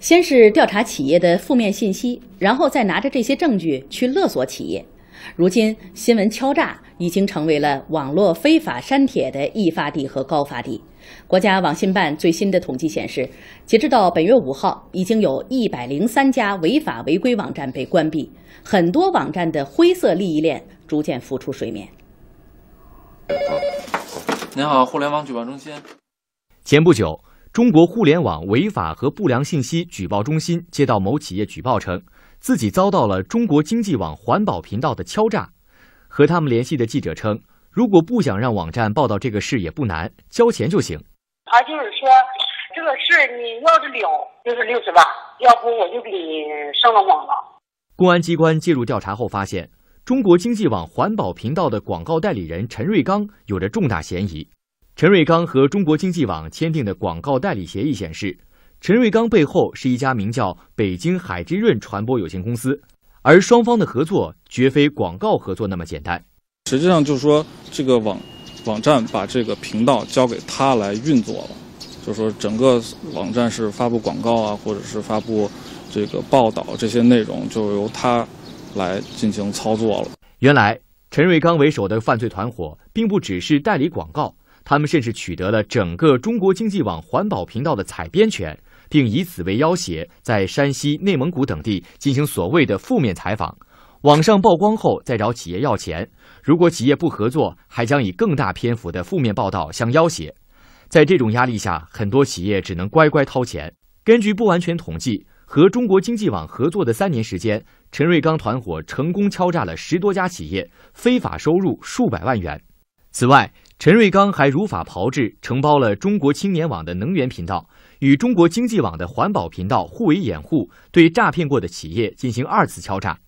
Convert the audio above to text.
先是调查企业的负面信息，然后再拿着这些证据去勒索企业。如今，新闻敲诈已经成为了网络非法删帖的易发地和高发地。国家网信办最新的统计显示，截止到本月五号，已经有一百零三家违法违规网站被关闭，很多网站的灰色利益链逐渐浮出水面。您好，互联网举报中心。前不久。中国互联网违法和不良信息举报中心接到某企业举报，称自己遭到了中国经济网环保频道的敲诈。和他们联系的记者称，如果不想让网站报道这个事也不难，交钱就行。他就是说，这个事你要是了，就是六十万，要不我就给你上了网了。公安机关介入调查后发现，中国经济网环保频道的广告代理人陈瑞刚有着重大嫌疑。陈瑞刚和中国经济网签订的广告代理协议显示，陈瑞刚背后是一家名叫北京海之润传播有限公司，而双方的合作绝非广告合作那么简单。实际上就是说，这个网网站把这个频道交给他来运作了，就是说整个网站是发布广告啊，或者是发布这个报道这些内容，就由他来进行操作了。原来，陈瑞刚为首的犯罪团伙并不只是代理广告。他们甚至取得了整个中国经济网环保频道的采编权，并以此为要挟，在山西、内蒙古等地进行所谓的负面采访。网上曝光后再找企业要钱，如果企业不合作，还将以更大篇幅的负面报道相要挟。在这种压力下，很多企业只能乖乖掏钱。根据不完全统计，和中国经济网合作的三年时间，陈瑞刚团伙成功敲诈了十多家企业，非法收入数百万元。此外，陈瑞刚还如法炮制，承包了中国青年网的能源频道，与中国经济网的环保频道互为掩护，对诈骗过的企业进行二次敲诈。